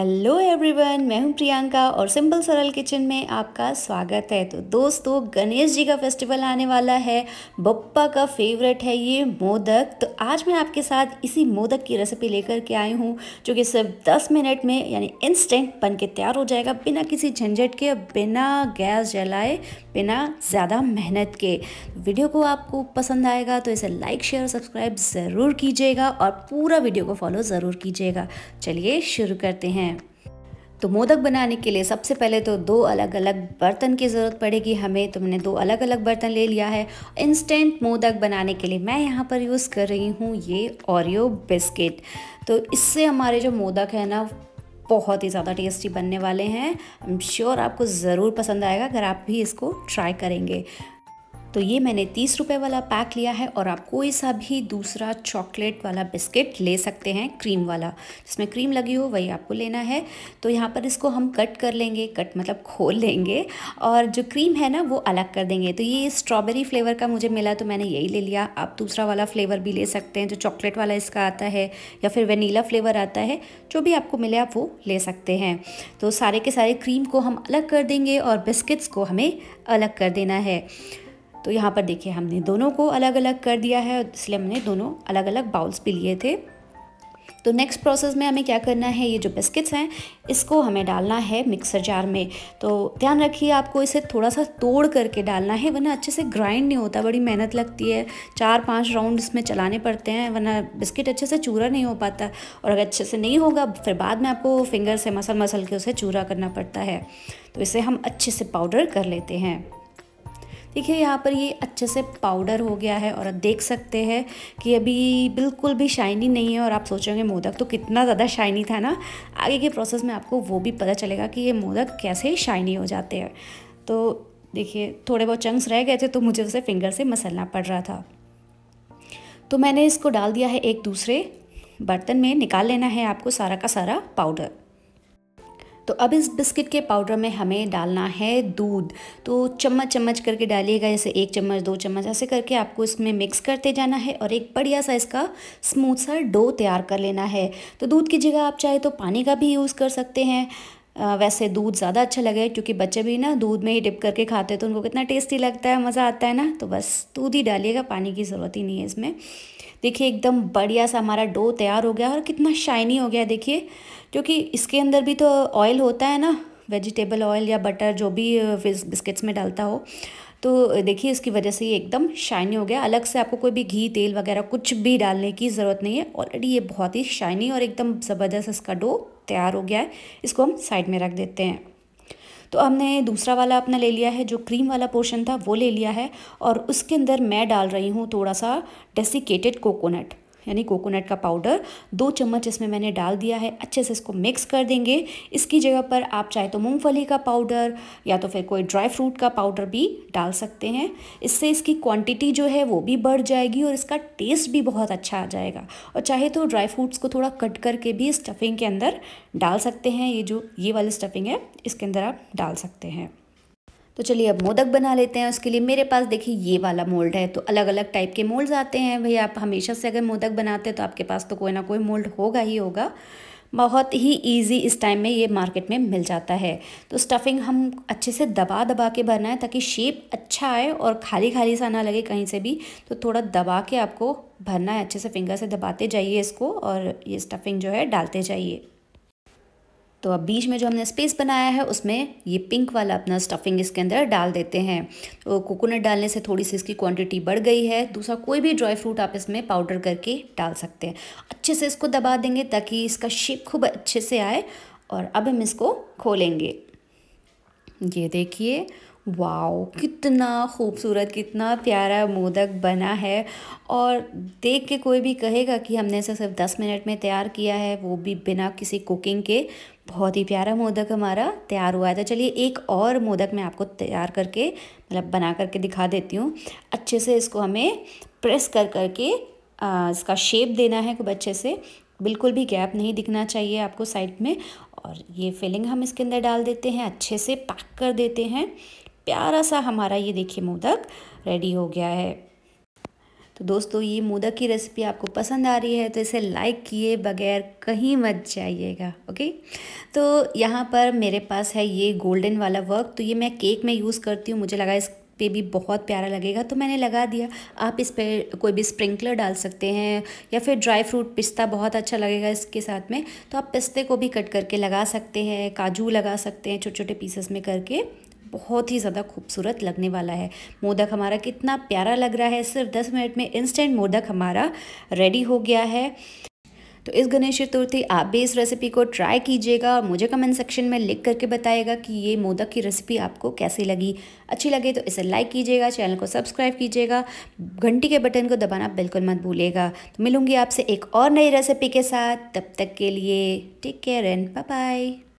hello everyone मैं हूं प्रियंका और सिंपल सरल किचन में आपका स्वागत है तो दोस्तों गणेश जी का फेस्टिवल आने वाला है बप्पा का फेवरेट है ये मोदक तो आज मैं आपके साथ इसी मोदक की रेसिपी लेकर के आई हूं जो कि सिर्फ 10 मिनट में यानी इंस्टेंट बन के तैयार हो जाएगा बिना किसी झंझट के बिना गैस जलाए बिना ज़्यादा मेहनत के वीडियो को आपको पसंद आएगा तो इसे लाइक शेयर सब्सक्राइब ज़रूर कीजिएगा और पूरा वीडियो को फॉलो ज़रूर कीजिएगा चलिए शुरू करते हैं तो मोदक बनाने के लिए सबसे पहले तो दो अलग अलग बर्तन की ज़रूरत पड़ेगी हमें तो मैंने दो अलग अलग बर्तन ले लिया है इंस्टेंट मोदक बनाने के लिए मैं यहाँ पर यूज़ कर रही हूँ ये ओरियो बिस्किट तो इससे हमारे जो मोदक है ना बहुत ही ज़्यादा टेस्टी बनने वाले हैं आई एम श्योर आपको ज़रूर पसंद आएगा अगर आप भी इसको ट्राई करेंगे तो ये मैंने तीस रुपये वाला पैक लिया है और आप कोई सा भी दूसरा चॉकलेट वाला बिस्किट ले सकते हैं क्रीम वाला जिसमें क्रीम लगी हो वही आपको लेना है तो यहाँ पर इसको हम कट कर लेंगे कट मतलब खोल लेंगे और जो क्रीम है ना वो अलग कर देंगे तो ये स्ट्रॉबेरी फ्लेवर का मुझे मिला तो मैंने यही ले लिया आप दूसरा वाला फ्लेवर भी ले सकते हैं जो चॉकलेट वाला इसका आता है या फिर वनीला फ्लेवर आता है जो भी आपको मिले आप वो ले सकते हैं तो सारे के सारे क्रीम को हम अलग कर देंगे और बिस्किट्स को हमें अलग कर देना है तो यहाँ पर देखिए हमने दोनों को अलग अलग कर दिया है इसलिए हमने दोनों अलग अलग बाउल्स भी लिए थे तो नेक्स्ट प्रोसेस में हमें क्या करना है ये जो बिस्किट्स हैं इसको हमें डालना है मिक्सर जार में तो ध्यान रखिए आपको इसे थोड़ा सा तोड़ करके डालना है वरना अच्छे से ग्राइंड नहीं होता बड़ी मेहनत लगती है चार पांच राउंड इसमें चलाने पड़ते हैं वरना बिस्किट अच्छे से चूरा नहीं हो पाता और अगर अच्छे से नहीं होगा फिर बाद में आपको फिंगर से मसल मसल के उसे चूरा करना पड़ता है तो इसे हम अच्छे से पाउडर कर लेते हैं देखिए यहाँ पर ये अच्छे से पाउडर हो गया है और आप देख सकते हैं कि अभी बिल्कुल भी शाइनी नहीं है और आप सोचेंगे मोदक तो कितना ज़्यादा शाइनी था ना आगे के प्रोसेस में आपको वो भी पता चलेगा कि ये मोदक कैसे शाइनी हो जाते हैं तो देखिए थोड़े बहुत चंक्स रह गए थे तो मुझे उसे फिंगर से मसलना पड़ रहा था तो मैंने इसको डाल दिया है एक दूसरे बर्तन में निकाल लेना है आपको सारा का सारा पाउडर तो अब इस बिस्किट के पाउडर में हमें डालना है दूध तो चम्मच चम्मच करके डालिएगा जैसे एक चम्मच दो चम्मच ऐसे करके आपको इसमें मिक्स करते जाना है और एक बढ़िया सा इसका स्मूथ सा डो तैयार कर लेना है तो दूध की जगह आप चाहे तो पानी का भी यूज़ कर सकते हैं वैसे दूध ज़्यादा अच्छा लगे क्योंकि बच्चे भी ना दूध में ही डिप करके खाते हैं तो उनको कितना टेस्टी लगता है मज़ा आता है ना तो बस दूध ही डालिएगा पानी की ज़रूरत ही नहीं है इसमें देखिए एकदम बढ़िया सा हमारा डो तैयार हो गया और कितना शाइनी हो गया देखिए क्योंकि इसके अंदर भी तो ऑयल होता है ना वेजिटेबल ऑयल या बटर जो भी बिस्किट्स में डालता हो तो देखिए इसकी वजह से ये एकदम शाइनी हो गया अलग से आपको कोई भी घी तेल वगैरह कुछ भी डालने की ज़रूरत नहीं है ऑलरेडी ये बहुत ही शाइनी और एकदम ज़बरदस्त इसका डो तैयार हो गया है इसको हम साइड में रख देते हैं तो हमने दूसरा वाला अपना ले लिया है जो क्रीम वाला पोर्शन था वो ले लिया है और उसके अंदर मैं डाल रही हूँ थोड़ा सा डेसिकेटेड कोकोनट यानी कोकोनट का पाउडर दो चम्मच इसमें मैंने डाल दिया है अच्छे से इसको मिक्स कर देंगे इसकी जगह पर आप चाहे तो मूंगफली का पाउडर या तो फिर कोई ड्राई फ्रूट का पाउडर भी डाल सकते हैं इससे इसकी क्वांटिटी जो है वो भी बढ़ जाएगी और इसका टेस्ट भी बहुत अच्छा आ जाएगा और चाहे तो ड्राई फ्रूट्स को थोड़ा कट करके भी स्टफिंग के अंदर डाल सकते हैं ये जो ये वाली स्टफिंग है इसके अंदर आप डाल सकते हैं तो चलिए अब मोदक बना लेते हैं उसके लिए मेरे पास देखिए ये वाला मोल्ड है तो अलग अलग टाइप के मोल्ड्स आते हैं भाई आप हमेशा से अगर मोदक बनाते हैं तो आपके पास तो कोई ना कोई मोल्ड होगा ही होगा बहुत ही इजी इस टाइम में ये मार्केट में मिल जाता है तो स्टफ़िंग हम अच्छे से दबा दबा के भरना है ताकि शेप अच्छा आए और खाली खाली सा ना लगे कहीं से भी तो थोड़ा दबा के आपको भरना है अच्छे से फिंगर से दबाते जाइए इसको और ये स्टफ़िंग जो है डालते जाइए तो अब बीच में जो हमने स्पेस बनाया है उसमें ये पिंक वाला अपना स्टफिंग इसके अंदर डाल देते हैं तो कोकोनट डालने से थोड़ी सी इसकी क्वांटिटी बढ़ गई है दूसरा कोई भी ड्राई फ्रूट आप इसमें पाउडर करके डाल सकते हैं अच्छे से इसको दबा देंगे ताकि इसका शेप खूब अच्छे से आए और अब हम इसको खोलेंगे ये देखिए वाओ कितना खूबसूरत कितना प्यारा मोदक बना है और देख के कोई भी कहेगा कि हमने इसे सिर्फ दस मिनट में तैयार किया है वो भी बिना किसी कुकिंग के बहुत ही प्यारा मोदक हमारा तैयार हुआ है तो चलिए एक और मोदक मैं आपको तैयार करके मतलब बना करके दिखा देती हूँ अच्छे से इसको हमें प्रेस कर करके इसका शेप देना है खूब अच्छे से बिल्कुल भी गैप नहीं दिखना चाहिए आपको साइड में और ये फिलिंग हम इसके अंदर डाल देते हैं अच्छे से पैक कर देते हैं प्यारा सा हमारा ये देखिए मोदक रेडी हो गया है तो दोस्तों ये मोदक की रेसिपी आपको पसंद आ रही है तो इसे लाइक किए बगैर कहीं मत जाइएगा ओके तो यहाँ पर मेरे पास है ये गोल्डन वाला वर्क तो ये मैं केक में यूज़ करती हूँ मुझे लगा इस पे भी बहुत प्यारा लगेगा तो मैंने लगा दिया आप इस पर कोई भी स्प्रिंकलर डाल सकते हैं या फिर ड्राई फ्रूट पिस्ता बहुत अच्छा लगेगा इसके साथ में तो आप पिस्ते को भी कट करके लगा सकते हैं काजू लगा सकते हैं छोटे छोटे पीसेस में करके बहुत ही ज़्यादा खूबसूरत लगने वाला है मोदक हमारा कितना प्यारा लग रहा है सिर्फ दस मिनट में इंस्टेंट मोदक हमारा रेडी हो गया है तो इस गणेश चतुर्थी आप भी इस रेसिपी को ट्राई कीजिएगा और मुझे कमेंट सेक्शन में लिख करके बताएगा कि ये मोदक की रेसिपी आपको कैसी लगी अच्छी लगे तो इसे लाइक कीजिएगा चैनल को सब्सक्राइब कीजिएगा घंटी के बटन को दबाना बिल्कुल मत भूलिएगा तो मिलूंगी आपसे एक और नई रेसिपी के साथ तब तक के लिए टेक केयर एंड बाय